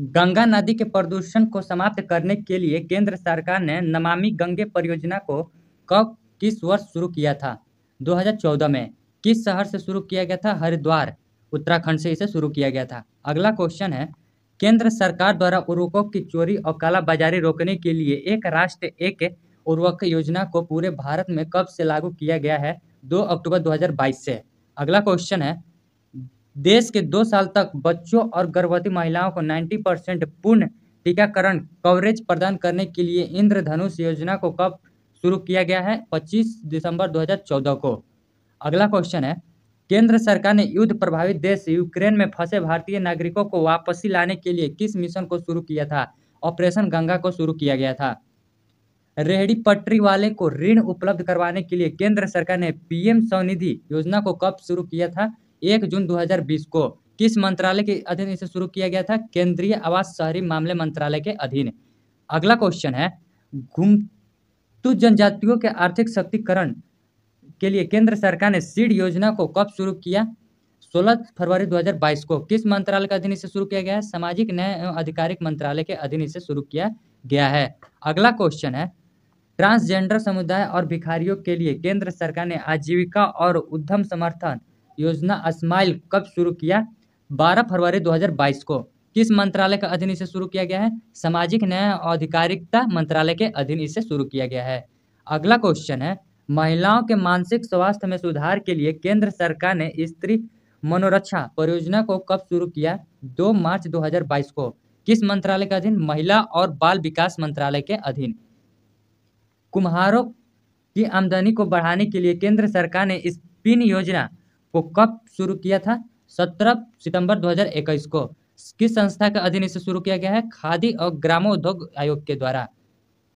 गंगा नदी के प्रदूषण को समाप्त करने के लिए केंद्र सरकार ने नमामि गंगे परियोजना को कब किस वर्ष शुरू किया था 2014 में किस शहर से शुरू किया गया था हरिद्वार उत्तराखंड से इसे शुरू किया गया था अगला क्वेश्चन है केंद्र सरकार द्वारा उर्वरकों की चोरी और कालाबाजारी रोकने के लिए एक राष्ट्र एक उर्वरक योजना को पूरे भारत में कब से लागू किया गया है दो अक्टूबर दो से अगला क्वेश्चन है देश के दो साल तक बच्चों और गर्भवती महिलाओं को 90 परसेंट पूर्ण टीकाकरण कवरेज प्रदान करने के लिए इंद्रधनुष योजना को कब शुरू किया गया है 25 दिसंबर 2014 को अगला क्वेश्चन है केंद्र सरकार ने युद्ध प्रभावित देश यूक्रेन में फंसे भारतीय नागरिकों को वापसी लाने के लिए किस मिशन को शुरू किया था ऑपरेशन गंगा को शुरू किया गया था रेहड़ी पटरी वाले को ऋण उपलब्ध करवाने के लिए केंद्र सरकार ने पीएम स्वनिधि योजना को कब शुरू किया था एक जून 2020 को किस मंत्रालय के अधीन इसे शुरू किया गया था केंद्रीय आवास शहरी मामले मंत्रालय के अधीन अगला क्वेश्चन है घुमतु जनजातियों के आर्थिक शक्तिकरण के लिए केंद्र सरकार ने सीड योजना को कब शुरू किया 16 फरवरी 2022 को किस मंत्रालय के अधीन इसे शुरू किया गया है सामाजिक न्याय एवं आधिकारिक मंत्रालय के अधीन इसे शुरू किया गया है अगला क्वेश्चन है ट्रांसजेंडर समुदाय और भिखारियों के लिए केंद्र सरकार ने आजीविका और उद्यम समर्थन योजना स्माइल कब शुरू किया 12 फरवरी 2022 को किस मंत्रालय के अधीन इसे शुरू किया गया है सामाजिक न्याय और अधिकारिकता मंत्रालय के अधीन इसे शुरू किया गया है अगला क्वेश्चन है महिलाओं के मानसिक स्वास्थ्य में सुधार के लिए केंद्र सरकार ने स्त्री मनोरक्षा परियोजना को कब शुरू किया 2 मार्च 2022 को किस मंत्रालय के अधीन महिला और बाल विकास मंत्रालय के अधीन कुम्हारों की आमदनी को बढ़ाने के लिए केंद्र सरकार ने स्पिन योजना को कब शुरू किया था 17 सितंबर 2021 को किस संस्था के अधीन इसे शुरू किया गया है खादी और ग्रामोद्योग आयोग के द्वारा